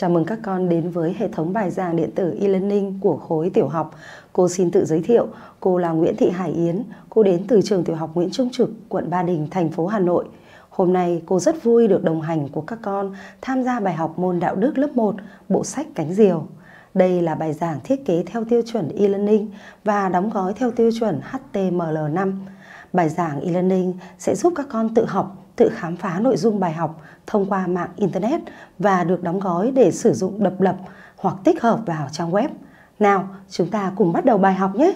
Chào mừng các con đến với hệ thống bài giảng điện tử e-learning của khối tiểu học. Cô xin tự giới thiệu, cô là Nguyễn Thị Hải Yến, cô đến từ trường tiểu học Nguyễn Trung Trực, quận Ba Đình, thành phố Hà Nội. Hôm nay cô rất vui được đồng hành của các con tham gia bài học môn đạo đức lớp 1, bộ sách Cánh Diều. Đây là bài giảng thiết kế theo tiêu chuẩn e-learning và đóng gói theo tiêu chuẩn HTML5. Bài giảng e-learning sẽ giúp các con tự học tự khám phá nội dung bài học thông qua mạng Internet và được đóng gói để sử dụng độc lập hoặc tích hợp vào trang web. Nào, chúng ta cùng bắt đầu bài học nhé!